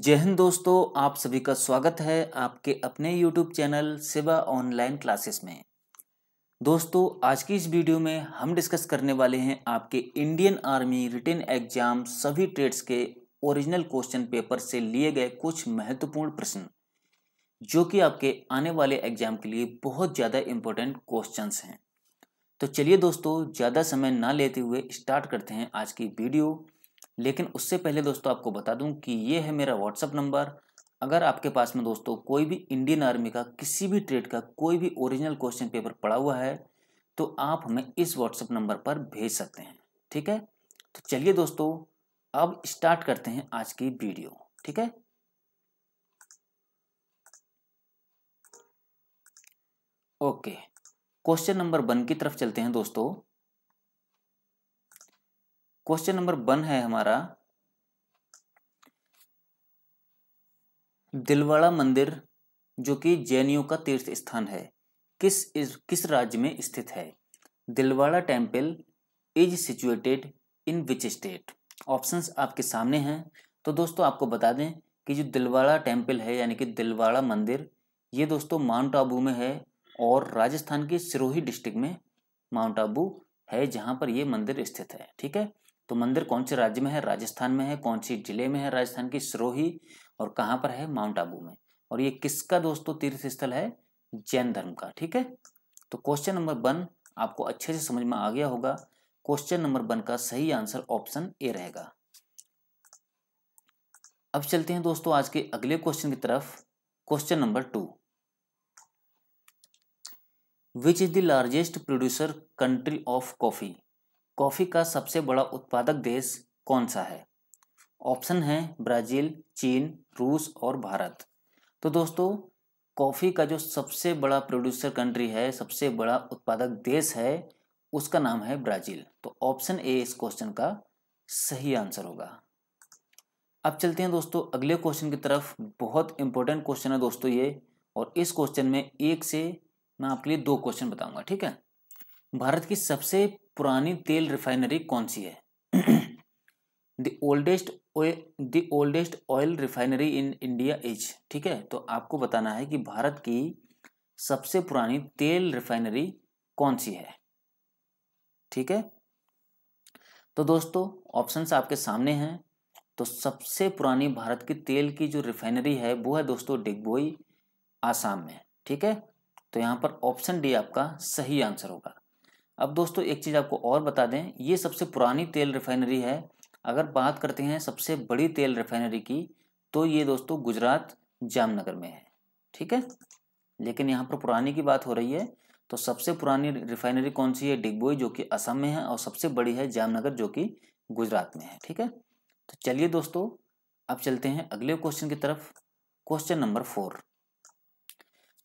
जय हिंद दोस्तों आप सभी का स्वागत है आपके अपने YouTube channel Seva online classes में दोस्तों आज की इस वीडियो में हम डिस्कस करने वाले हैं आपके इंडियन आर्मी रिटेन एग्जाम सभी ट्रेड्स के ओरिजिनल क्वेश्चन पेपर से लिए गए कुछ महत्वपूर्ण प्रश्न जो कि आपके आने वाले एग्जाम के लिए बहुत ज़्यादा इंपॉर्टेंट क्वेश्चन हैं तो चलिए दोस्तों ज़्यादा समय ना लेते हुए स्टार्ट करते हैं आज की वीडियो लेकिन उससे पहले दोस्तों आपको बता दूं कि ये है मेरा व्हाट्सअप नंबर अगर आपके पास में दोस्तों कोई भी इंडियन आर्मी का किसी भी ट्रेड का कोई भी ओरिजिनल क्वेश्चन पेपर पड़ा हुआ है तो आप हमें इस व्हाट्सअप नंबर पर भेज सकते हैं ठीक है तो चलिए दोस्तों अब स्टार्ट करते हैं आज की वीडियो ठीक है ओके क्वेश्चन नंबर वन की तरफ चलते हैं दोस्तों क्वेश्चन नंबर वन है हमारा दिलवाड़ा मंदिर जो कि जैनियों का तीर्थ स्थान है किस इस, किस राज्य में स्थित है Dilwara temple is situated in which state options आपके सामने हैं तो दोस्तों आपको बता दें कि जो दिलवाड़ा टेम्पल है यानी कि दिलवाड़ा मंदिर ये दोस्तों माउंट आबू में है और राजस्थान के सिरोही डिस्ट्रिक्ट में माउंट आबू है जहाँ पर ये मंदिर स्थित है ठीक है तो मंदिर कौन से राज्य में है राजस्थान में है कौन से जिले में है राजस्थान की सिरोही और कहाँ पर है माउंट आबू में और ये किसका दोस्तों तीर्थ स्थल है जैन धर्म का ठीक है तो क्वेश्चन नंबर वन आपको अच्छे से समझ में आ गया होगा क्वेश्चन नंबर वन का सही आंसर ऑप्शन ए रहेगा अब चलते हैं दोस्तों आज के अगले क्वेश्चन की तरफ question number two which is the largest producer country of coffee coffee का सबसे बड़ा उत्पादक देश कौन सा है ऑप्शन है ब्राज़ील चीन रूस और भारत तो दोस्तों कॉफ़ी का जो सबसे बड़ा प्रोड्यूसर कंट्री है सबसे बड़ा उत्पादक देश है उसका नाम है ब्राज़ील तो ऑप्शन ए इस क्वेश्चन का सही आंसर होगा अब चलते हैं दोस्तों अगले क्वेश्चन की तरफ बहुत इंपॉर्टेंट क्वेश्चन है दोस्तों ये और इस क्वेश्चन में एक से मैं आपके लिए दो क्वेश्चन बताऊंगा ठीक है भारत की सबसे पुरानी तेल रिफाइनरी कौन सी है the oldest the oldest oil refinery in India is ठीक है तो आपको बताना है कि भारत की सबसे पुरानी तेल रिफाइनरी कौन सी है ठीक है तो दोस्तों ऑप्शंस आपके सामने हैं तो सबसे पुरानी भारत की तेल की जो रिफाइनरी है वो है दोस्तों डिगबोई आसाम में ठीक है तो यहाँ पर ऑप्शन डी आपका सही आंसर होगा अब दोस्तों एक चीज़ आपको और बता दें ये सबसे पुरानी तेल रिफाइनरी है अगर बात करते हैं सबसे बड़ी तेल रिफाइनरी की तो ये दोस्तों गुजरात जामनगर में है ठीक है लेकिन यहाँ पर पुरानी की बात हो रही है तो सबसे पुरानी रिफाइनरी कौन सी है डिगबोई जो कि असम में है और सबसे बड़ी है जामनगर जो कि गुजरात में है ठीक है तो चलिए दोस्तों अब चलते हैं अगले क्वेश्चन की तरफ question number four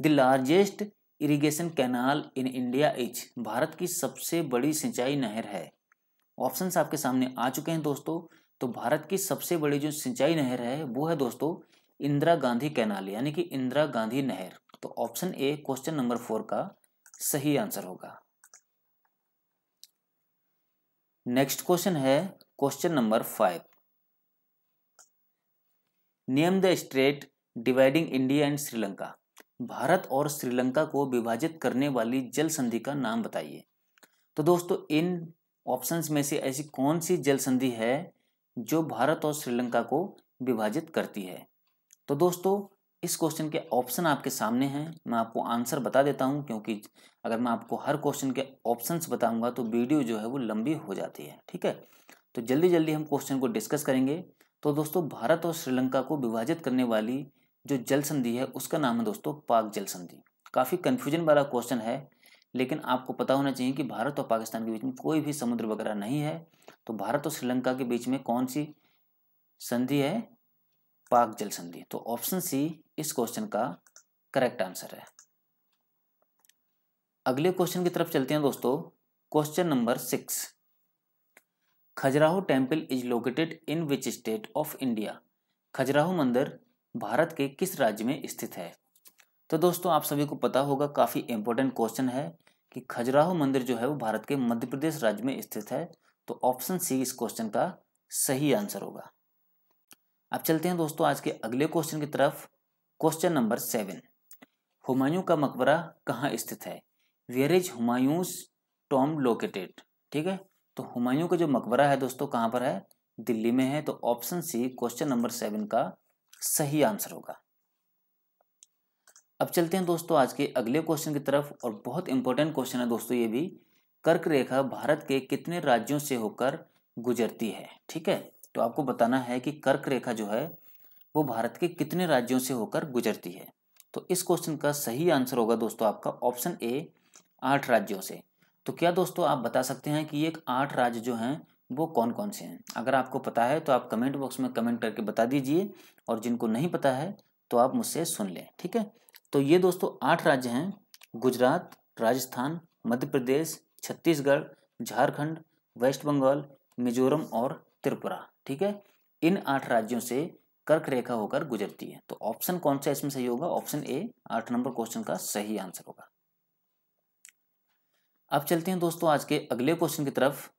the largest irrigation canal in India is भारत की सबसे बड़ी सिंचाई नहर है ऑप्शंस आपके सामने आ चुके हैं दोस्तों तो भारत की सबसे बड़ी जो सिंचाई नहर है वो है दोस्तों इंदिरा गांधी कैनाल यानी कि इंदिरा गांधी नहर तो option A question number four का सही आंसर होगा नेक्स्ट क्वेश्चन है question number five name the state dividing India and Sri Lanka Bharat और श्रीलंका को विभाजित करने वाली जल संधि का नाम बताइए तो दोस्तों इन ऑप्शंस में से ऐसी कौन सी जल संधि है जो भारत और श्रीलंका को विभाजित करती है तो दोस्तों इस क्वेश्चन के ऑप्शन आपके सामने हैं मैं आपको आंसर बता देता हूं क्योंकि अगर मैं आपको हर क्वेश्चन के ऑप्शंस बताऊंगा तो वीडियो जो है वो लंबी हो जाती है ठीक है तो जल्दी जल्दी हम क्वेश्चन को डिस्कस करेंगे तो दोस्तों भारत और श्रीलंका को विभाजित करने वाली जो जल संधि है उसका नाम है दोस्तों पाक जल संधि काफ़ी कन्फ्यूजन वाला क्वेश्चन है लेकिन आपको पता होना चाहिए कि भारत और पाकिस्तान के बीच में कोई भी समुद्र वगैरह नहीं है तो भारत और श्रीलंका के बीच में कौन सी संधि है पाक जल संधि तो ऑप्शन सी इस क्वेश्चन का करेक्ट आंसर है अगले क्वेश्चन की तरफ चलते हैं दोस्तों question number six Khajuraho temple is located in which state of India Khajuraho मंदिर भारत के किस राज्य में स्थित है तो दोस्तों आप सभी को पता होगा काफ़ी इंपॉर्टेंट क्वेश्चन है कि खजुराहो मंदिर जो है वो भारत के मध्य प्रदेश राज्य में स्थित है तो ऑप्शन सी इस क्वेश्चन का सही आंसर होगा अब चलते हैं दोस्तों आज के अगले क्वेश्चन की तरफ क्वेश्चन नंबर सेवन हुमायूं का मकबरा कहाँ स्थित है where is Humayun's tomb located ठीक है तो हुमायूं का जो मकबरा है दोस्तों कहाँ पर है दिल्ली में है तो option C question number seven का सही आंसर होगा अब चलते हैं दोस्तों आज के अगले क्वेश्चन की तरफ और बहुत इंपॉर्टेंट क्वेश्चन है दोस्तों ये भी कर्क रेखा भारत के कितने राज्यों से होकर गुजरती है ठीक है तो आपको बताना है कि कर्क रेखा जो है वो भारत के कितने राज्यों से होकर गुजरती है तो इस क्वेश्चन का सही आंसर होगा दोस्तों आपका ऑप्शन ए आठ राज्यों से तो क्या दोस्तों आप बता सकते हैं कि ये आठ राज्य जो हैं वो कौन कौन से हैं अगर आपको पता है तो आप कमेंट बॉक्स में कमेंट करके बता दीजिए और जिनको नहीं पता है तो आप मुझसे सुन लें ठीक है तो ये दोस्तों आठ राज्य हैं गुजरात राजस्थान मध्य प्रदेश छत्तीसगढ़ झारखंड वेस्ट बंगाल मिजोरम और त्रिपुरा ठीक है इन आठ राज्यों से कर्क रेखा होकर गुजरती है तो ऑप्शन कौन सा इसमें सही होगा ऑप्शन ए आठ नंबर क्वेश्चन का सही आंसर होगा अब चलते हैं दोस्तों आज के अगले क्वेश्चन की तरफ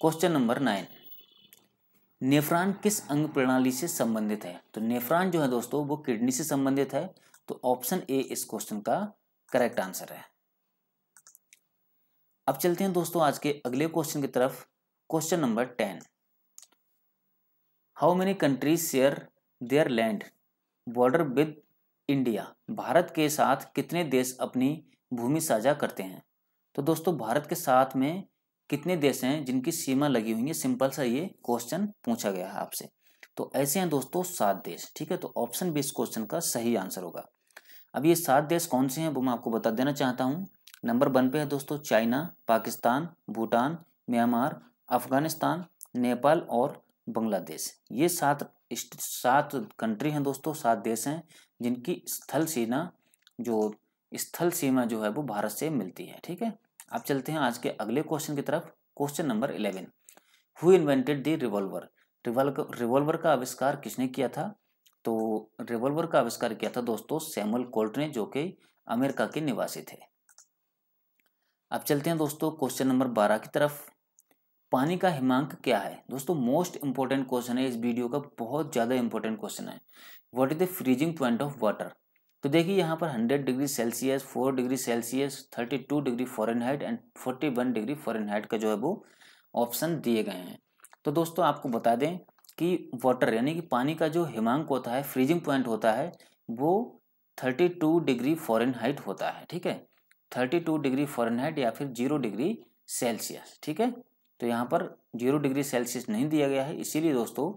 क्वेश्चन नंबर नाइन नेफ्रान किस अंग प्रणाली से संबंधित है तो नेफ्रान जो है दोस्तों वो किडनी से संबंधित है तो ऑप्शन ए इस क्वेश्चन का करेक्ट आंसर है अब चलते हैं दोस्तों आज के अगले क्वेश्चन की तरफ question number ten how many countries share their land border with India Bharat के साथ कितने देश अपनी भूमि साझा करते हैं तो दोस्तों भारत के साथ में कितने देश हैं जिनकी सीमा लगी हुई है सिंपल सा ये क्वेश्चन पूछा गया है आपसे तो ऐसे हैं दोस्तों सात देश ठीक है तो ऑप्शन बी इस क्वेश्चन का सही आंसर होगा अब ये सात देश कौन से हैं वो मैं आपको बता देना चाहता हूँ नंबर वन पे है दोस्तों चाइना पाकिस्तान भूटान म्यांमार अफगानिस्तान नेपाल और बांग्लादेश ये सात सात कंट्री हैं दोस्तों सात देश हैं जिनकी स्थल सीमा जो स्थल सीमा जो है वो भारत से मिलती है ठीक है आप चलते हैं आज के अगले क्वेश्चन की तरफ question number eleven who invented the revolver revolver का आविष्कार किसने किया था तो रिवॉल्वर का आविष्कार किया था दोस्तों सैमुअल कोल्ट ने जो कि अमेरिका के निवासी थे अब चलते हैं दोस्तों क्वेश्चन नंबर बारह की तरफ पानी का हिमांक क्या है दोस्तों मोस्ट इंपॉर्टेंट क्वेश्चन है इस वीडियो का बहुत ज़्यादा इंपॉर्टेंट क्वेश्चन है what is the freezing point of water तो देखिए यहाँ पर 100 degree Celsius 4 degree Celsius 32 degree Fahrenheit and 41 degree Fahrenheit का जो है वो ऑप्शन दिए गए हैं तो दोस्तों आपको बता दें कि वाटर यानी कि पानी का जो हिमांक होता है फ्रीजिंग पॉइंट होता है वो 32 डिग्री फॉरेनहाइट होता है ठीक है 32 डिग्री फॉरेनहाइट या फिर जीरो डिग्री सेल्सियस ठीक है तो यहाँ पर जीरो डिग्री सेल्सियस नहीं दिया गया है इसीलिए दोस्तों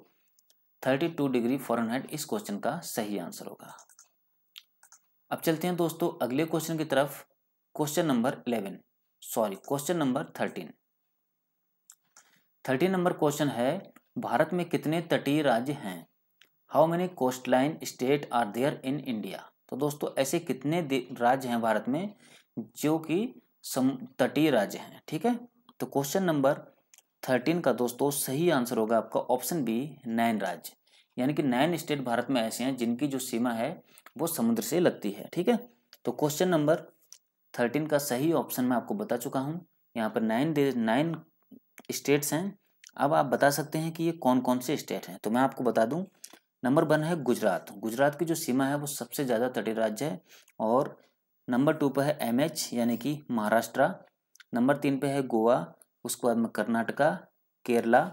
थर्टी डिग्री फॉरन इस क्वेश्चन का सही आंसर होगा अब चलते हैं दोस्तों अगले क्वेश्चन की तरफ question number eleven sorry question number thirteen thirteen number question है भारत में कितने तटीय राज्य हैं how many coastline state are there in India तो दोस्तों ऐसे कितने राज्य हैं भारत में जो कि तटीय राज्य हैं ठीक है तो क्वेश्चन नंबर थर्टीन का दोस्तों सही आंसर होगा आपका ऑप्शन बी नाइन राज्य यानी कि नाइन स्टेट भारत में ऐसे हैं जिनकी जो सीमा है वो समुद्र से लगती है ठीक है तो क्वेश्चन नंबर थर्टीन का सही ऑप्शन मैं आपको बता चुका हूँ यहाँ पर नाइन नाइन स्टेट्स हैं अब आप बता सकते हैं कि ये कौन कौन से स्टेट हैं तो मैं आपको बता दूँ नंबर वन है गुजरात गुजरात की जो सीमा है वो सबसे ज़्यादा तटीय राज्य है और नंबर टू पर है एम यानी कि महाराष्ट्र नंबर तीन पे है गोवा उसके बाद में कर्नाटका केरला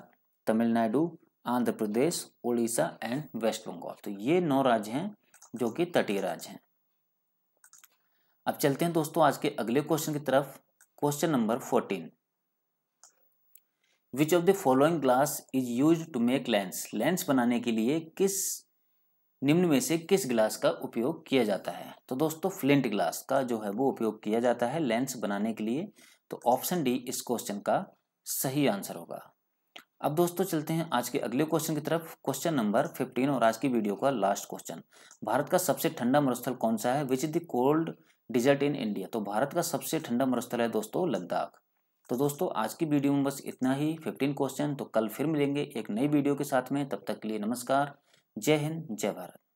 तमिलनाडु आंध्र प्रदेश उड़ीसा एंड वेस्ट बंगाल तो ये नौ राज्य हैं जो कि तटीय राज्य हैं अब चलते हैं दोस्तों आज के अगले क्वेश्चन की तरफ question number fourteen which of the following glass is use to make lens lens बनाने के लिए किस निम्न में से किस ग्लास का उपयोग किया जाता है तो दोस्तों फ्लिंट ग्लास का जो है वो उपयोग किया जाता है लेंस बनाने के लिए तो ऑप्शन डी इस क्वेश्चन का सही आंसर होगा अब दोस्तों चलते हैं आज के अगले क्वेश्चन की तरफ क्वेश्चन नंबर 15 और आज की वीडियो का लास्ट क्वेश्चन भारत का सबसे ठंडा मरुस्थल कौन सा है which is the cold desert in India तो भारत का सबसे ठंडा मरुस्थल है दोस्तों लद्दाख तो दोस्तों आज की वीडियो में बस इतना ही 15 क्वेश्चन तो कल फिर मिलेंगे एक नई वीडियो के साथ में तब तक के लिए नमस्कार जय हिंद जय भारत